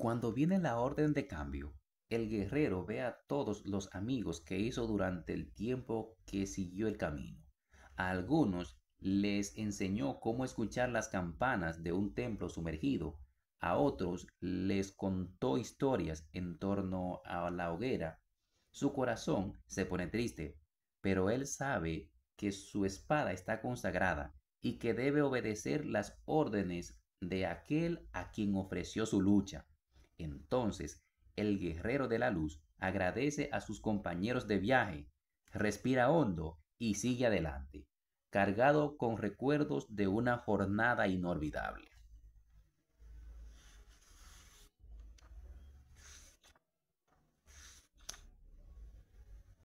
Cuando viene la orden de cambio, el guerrero ve a todos los amigos que hizo durante el tiempo que siguió el camino. A algunos les enseñó cómo escuchar las campanas de un templo sumergido, a otros les contó historias en torno a la hoguera. Su corazón se pone triste, pero él sabe que su espada está consagrada y que debe obedecer las órdenes de aquel a quien ofreció su lucha. Entonces, el guerrero de la luz agradece a sus compañeros de viaje, respira hondo y sigue adelante, cargado con recuerdos de una jornada inolvidable.